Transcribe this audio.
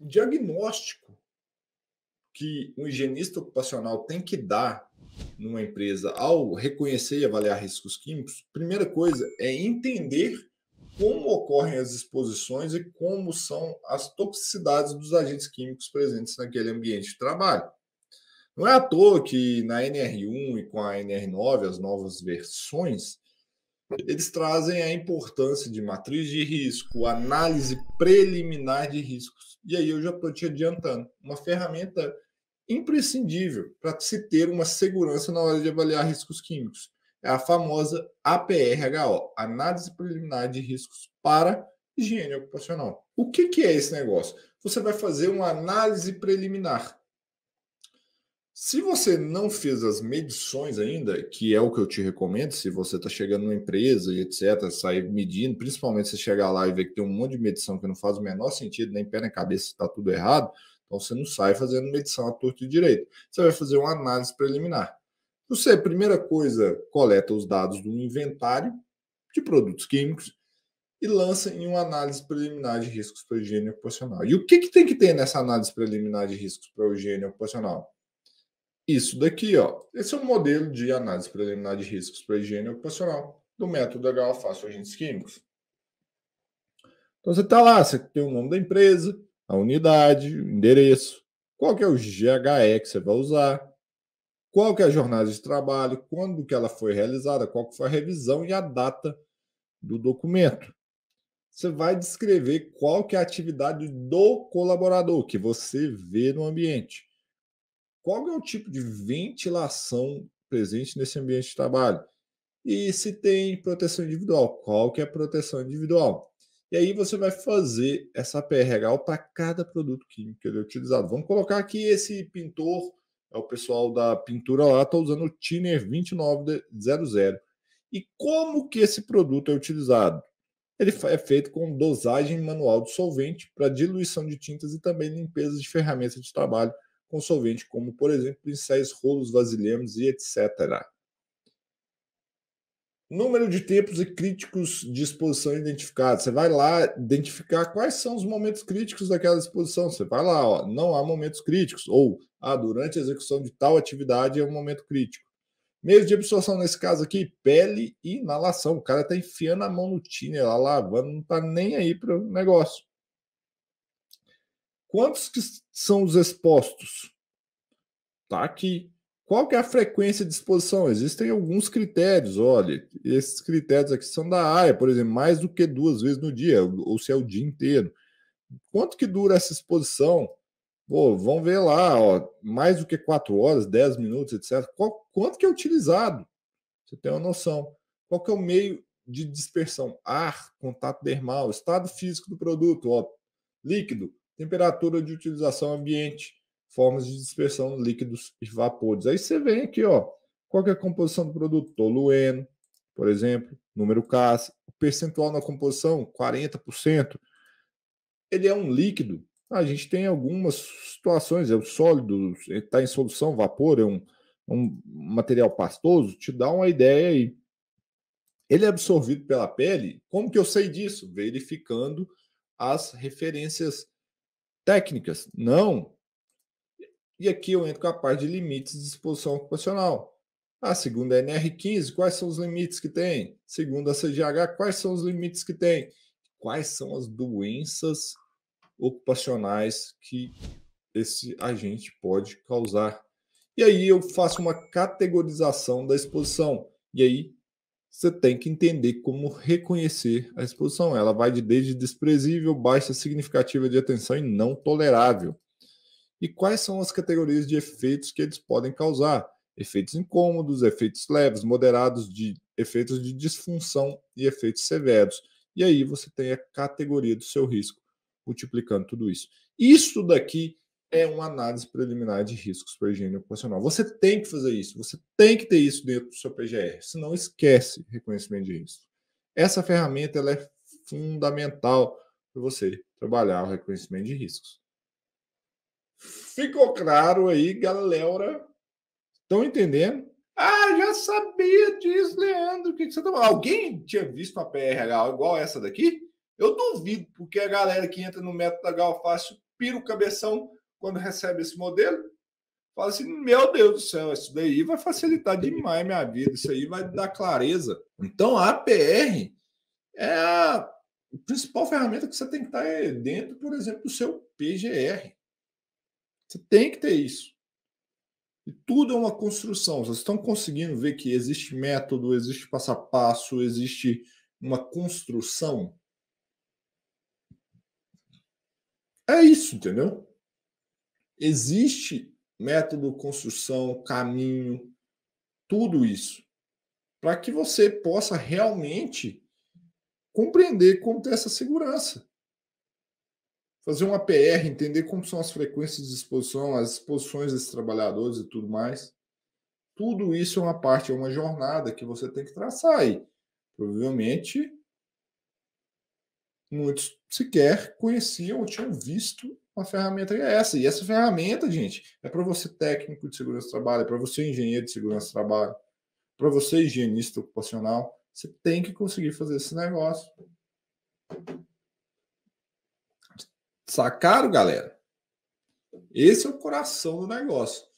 o diagnóstico que um higienista ocupacional tem que dar numa empresa ao reconhecer e avaliar riscos químicos, primeira coisa é entender como ocorrem as exposições e como são as toxicidades dos agentes químicos presentes naquele ambiente de trabalho. Não é à toa que na NR1 e com a NR9, as novas versões, eles trazem a importância de matriz de risco, análise preliminar de riscos. E aí eu já estou te adiantando, uma ferramenta imprescindível para se ter uma segurança na hora de avaliar riscos químicos. É a famosa APRHO, Análise Preliminar de Riscos para Higiene Ocupacional. O que, que é esse negócio? Você vai fazer uma análise preliminar se você não fez as medições ainda, que é o que eu te recomendo, se você está chegando numa empresa e etc., sair medindo, principalmente se chegar lá e ver que tem um monte de medição que não faz o menor sentido, nem pé na cabeça, está tudo errado, então você não sai fazendo medição à torta e direito. Você vai fazer uma análise preliminar. Você, primeira coisa, coleta os dados do inventário de produtos químicos e lança em uma análise preliminar de riscos para higiene ocupacional. E o que, que tem que ter nessa análise preliminar de riscos para higiene ocupacional? isso daqui, ó. Esse é um modelo de análise preliminar de riscos para higiene ocupacional do método HOFAS agentes químicos. Então você está lá, você tem o nome da empresa, a unidade, o endereço, qual que é o GHE que você vai usar, qual que é a jornada de trabalho, quando que ela foi realizada, qual que foi a revisão e a data do documento. Você vai descrever qual que é a atividade do colaborador que você vê no ambiente qual é o tipo de ventilação presente nesse ambiente de trabalho? E se tem proteção individual, qual que é a proteção individual? E aí você vai fazer essa PR para cada produto químico ele é utilizado. Vamos colocar aqui esse pintor, é o pessoal da pintura lá, está usando o Tiner 2900. E como que esse produto é utilizado? Ele é feito com dosagem manual de solvente para diluição de tintas e também limpeza de ferramentas de trabalho com solvente, como, por exemplo, pincéis, rolos, vasilhames e etc. Número de tempos e críticos de exposição identificados. Você vai lá identificar quais são os momentos críticos daquela exposição. Você vai lá, ó, não há momentos críticos. Ou, ah, durante a execução de tal atividade é um momento crítico. Meio de absorção nesse caso aqui, pele e inalação. O cara tá enfiando a mão no tine, lá, lavando, não tá nem aí para o negócio. Quantos que são os expostos? Tá aqui. Qual que é a frequência de exposição? Existem alguns critérios, olha, esses critérios aqui são da área, por exemplo, mais do que duas vezes no dia, ou se é o dia inteiro. Quanto que dura essa exposição? Pô, vamos ver lá, ó, mais do que quatro horas, dez minutos, etc. Qual, quanto que é utilizado? Você tem uma noção. Qual que é o meio de dispersão? Ar, contato dermal, estado físico do produto, ó, líquido, temperatura de utilização ambiente, formas de dispersão líquidos e vapores. Aí você vem aqui, ó, qual é a composição do produto? Tolueno, por exemplo, número CAS, o percentual na composição, 40%. Ele é um líquido. A gente tem algumas situações, é o sólido, está em solução, vapor, é um, é um material pastoso, te dá uma ideia aí. Ele é absorvido pela pele? Como que eu sei disso? Verificando as referências técnicas? Não. E aqui eu entro com a parte de limites de exposição ocupacional. Ah, segundo a NR15, é quais são os limites que tem? Segundo a CGH, quais são os limites que tem? Quais são as doenças ocupacionais que esse agente pode causar? E aí eu faço uma categorização da exposição. E aí você tem que entender como reconhecer a exposição. Ela vai de desde desprezível, baixa significativa de atenção e não tolerável. E quais são as categorias de efeitos que eles podem causar? Efeitos incômodos, efeitos leves, moderados, de efeitos de disfunção e efeitos severos. E aí você tem a categoria do seu risco multiplicando tudo isso. Isso daqui é uma análise preliminar de riscos para a higiene ocupacional. Você tem que fazer isso, você tem que ter isso dentro do seu PGR, senão esquece reconhecimento de risco. Essa ferramenta ela é fundamental para você trabalhar o reconhecimento de riscos. Ficou claro aí, galera? Estão entendendo? Ah, já sabia disso, Leandro. O que, que você tá Alguém tinha visto uma PRH igual essa daqui? Eu duvido, porque a galera que entra no método da Galfácio pira o cabeção quando recebe esse modelo, fala assim: meu Deus do céu, isso daí vai facilitar demais minha vida, isso aí vai dar clareza. Então a APR é a principal ferramenta que você tem que estar é dentro, por exemplo, do seu PGR. Você tem que ter isso. E tudo é uma construção. Vocês estão conseguindo ver que existe método, existe passo a passo, existe uma construção. É isso, entendeu? Existe método, construção, caminho, tudo isso, para que você possa realmente compreender como ter essa segurança. Fazer uma PR, entender como são as frequências de exposição, as exposições desses trabalhadores e tudo mais. Tudo isso é uma parte, é uma jornada que você tem que traçar aí. Provavelmente muitos sequer conheciam ou tinham visto uma ferramenta que é essa. E essa ferramenta, gente, é para você técnico de segurança do trabalho, é para você engenheiro de segurança do trabalho, para você higienista ocupacional. Você tem que conseguir fazer esse negócio. Sacaram, galera? Esse é o coração do negócio.